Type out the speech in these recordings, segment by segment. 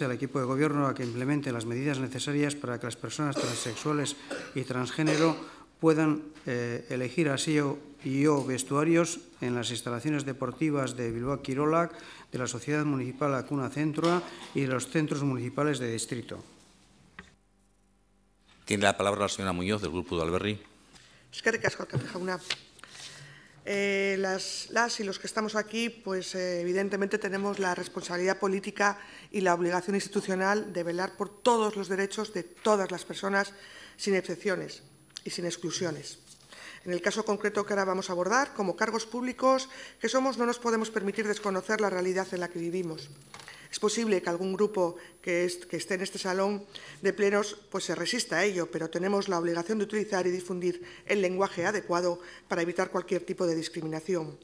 al equipo de gobierno a que implemente las medidas necesarias para que las personas transexuales y transgénero puedan eh, elegir así y o vestuarios en las instalaciones deportivas de Bilbao Quirolac, de la Sociedad Municipal Acuna Centroa y de los centros municipales de distrito. Tiene la palabra la señora Muñoz del Grupo de Alberri. Eh, las, y los que estamos aquí, pues eh, evidentemente tenemos la responsabilidad política y la obligación institucional de velar por todos los derechos de todas las personas, sin excepciones y sin exclusiones. En el caso concreto que ahora vamos a abordar, como cargos públicos que somos, no nos podemos permitir desconocer la realidad en la que vivimos. Es posible que algún grupo que, esté en este salón de plenos pues se resista a ello, pero tenemos la obligación de utilizar y difundir el lenguaje adecuado para evitar cualquier tipo de discriminación.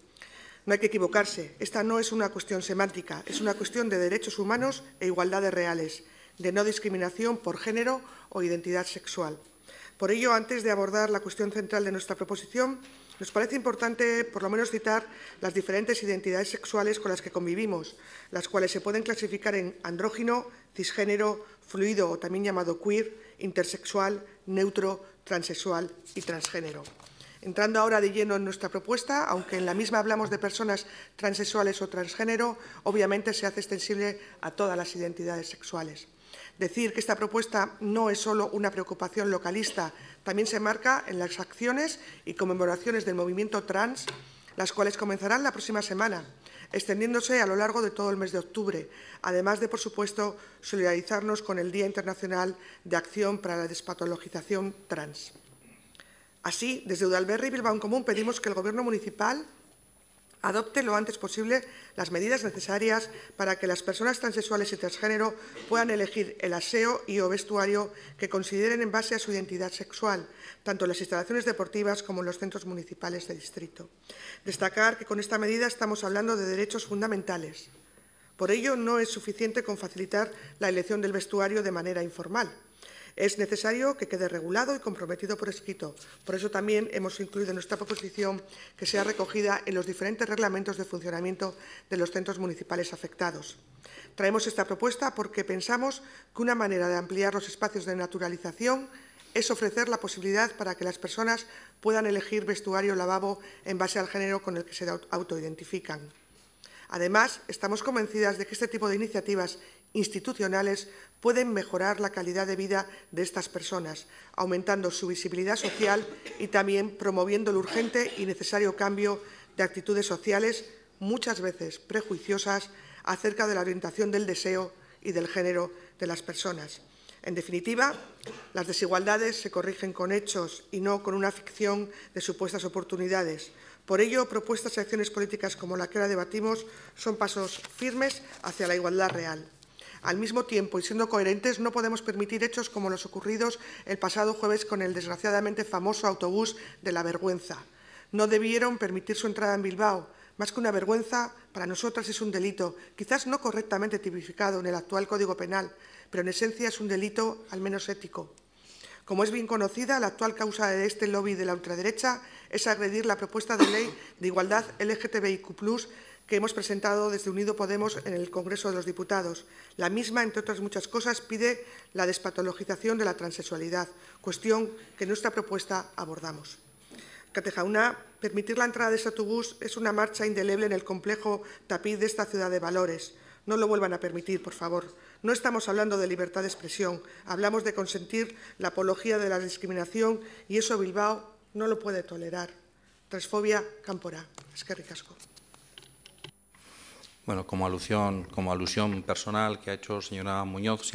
No hay que equivocarse, esta no es una cuestión semántica, es una cuestión de derechos humanos e igualdades reales, de no discriminación por género o identidad sexual. Por ello, antes de abordar la cuestión central de nuestra proposición, nos parece importante, por lo menos, citar las diferentes identidades sexuales con las que convivimos, las cuales se pueden clasificar en andrógino, cisgénero, fluido o también llamado queer, intersexual, neutro, transexual y transgénero. Entrando ahora de lleno en nuestra propuesta, aunque en la misma hablamos de personas transexuales o transgénero, obviamente se hace extensible a todas las identidades sexuales. Decir que esta propuesta no es solo una preocupación localista, también se marca en las acciones y conmemoraciones del movimiento trans, las cuales comenzarán la próxima semana, extendiéndose a lo largo de todo el mes de octubre, además de, por supuesto, solidarizarnos con el Día Internacional de Acción para la Despatologización Trans. Así, desde Udalberri y Bilbao en Común pedimos que el Gobierno municipal Adopte lo antes posible las medidas necesarias para que las personas transexuales y transgénero puedan elegir el aseo y o vestuario que consideren en base a su identidad sexual, tanto en las instalaciones deportivas como en los centros municipales del distrito. Destacar que con esta medida estamos hablando de derechos fundamentales. Por ello, no es suficiente con facilitar la elección del vestuario de manera informal. Es necesario que quede regulado y comprometido por escrito. Por eso también hemos incluido en nuestra proposición que sea recogida en los diferentes reglamentos de funcionamiento de los centros municipales afectados. Traemos esta propuesta porque pensamos que una manera de ampliar los espacios de naturalización es ofrecer la posibilidad para que las personas puedan elegir vestuario o lavabo en base al género con el que se autoidentifican. Además, estamos convencidas de que este tipo de iniciativas institucionales pueden mejorar la calidad de vida de estas personas, aumentando su visibilidad social y también promoviendo el urgente y necesario cambio de actitudes sociales, muchas veces prejuiciosas, acerca de la orientación del deseo y del género de las personas. En definitiva, las desigualdades se corrigen con hechos y no con una ficción de supuestas oportunidades. Por ello, propuestas y acciones políticas como la que ahora debatimos son pasos firmes hacia la igualdad real. Al mismo tiempo, y siendo coherentes, no podemos permitir hechos como los ocurridos el pasado jueves con el desgraciadamente famoso autobús de la vergüenza. No debieron permitir su entrada en Bilbao. Más que una vergüenza, para nosotras es un delito, quizás no correctamente tipificado en el actual Código Penal, pero en esencia es un delito al menos ético. Como es bien conocida, la actual causa de este lobby de la ultraderecha es agredir la propuesta de ley de igualdad LGTBIQ, que hemos presentado desde Unido Podemos en el Congreso de los Diputados. La misma, entre otras muchas cosas, pide la despatologización de la transexualidad, cuestión que en nuestra propuesta abordamos. Catejauna, permitir la entrada de ese autobús es una marcha indeleble en el complejo tapiz de esta ciudad de valores. No lo vuelvan a permitir, por favor. No estamos hablando de libertad de expresión, hablamos de consentir la apología de la discriminación y eso Bilbao no lo puede tolerar. Transfobia Cámpora. Es que ricasco bueno, como alusión, como alusión personal que ha hecho señora Muñoz,